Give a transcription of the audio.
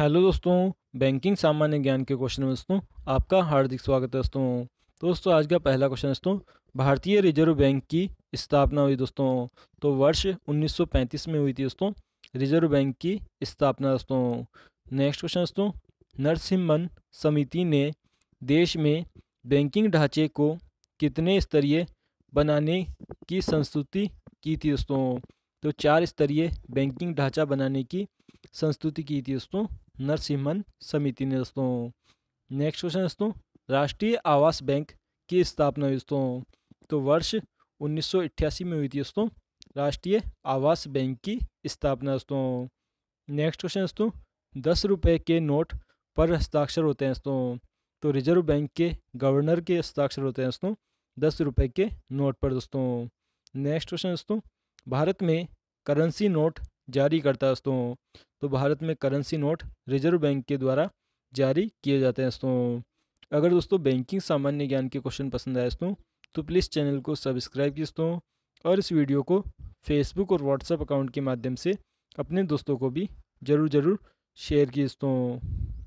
hello दोस्तों banking सामान्य ज्ञान के क्वेश्चन में दोस्तों आपका हार्दिक स्वागत है दोस्तों तो दोस्तों आज का पहला क्वेश्चन दोस्तों भारतीय रिजर्व बैंक की स्थापना हुई दोस्तों तो वर्ष 1935 में हुई थी दोस्तों रिजर्व बैंक की स्थापना दोस्तों नेक्स्ट क्वेश्चन दोस्तों नरसिम्हन समिति ने देश में बैंकिंग ढांचे को कितने स्तरीय बनाने की संस्तुति की थी दोस्तों तो चार स्तरीय बैंकिंग ढांचा बनाने की संस्तुति की थी दोस्तों नरसिम्हन समिति ने दोस्तों नेक्स्ट क्वेश्चन दोस्तों राष्ट्रीय आवास बैंक की स्थापना हुई दोस्तों तो वर्ष उन्नीस में हुई थी दोस्तों राष्ट्रीय आवास बैंक की स्थापना दोस्तों नेक्स्ट क्वेश्चन दोस्तों दस रुपये के नोट पर हस्ताक्षर होते हैं दोस्तों तो रिजर्व बैंक के गवर्नर के हस्ताक्षर होते हैं दोस्तों दस रुपये के नोट पर दोस्तों नेक्स्ट क्वेश्चन दोस्तों भारत में करेंसी नोट जारी करता है दोस्तों तो भारत में करेंसी नोट रिजर्व बैंक के द्वारा जारी किए जाते हैं दोस्तों अगर दोस्तों बैंकिंग सामान्य ज्ञान के क्वेश्चन पसंद आए दोस्तों तो प्लीज़ चैनल को सब्सक्राइब किए दोस्तों और इस वीडियो को फेसबुक और व्हाट्सएप अकाउंट के माध्यम से अपने दोस्तों को भी ज़रूर ज़रूर शेयर किए दोस्तों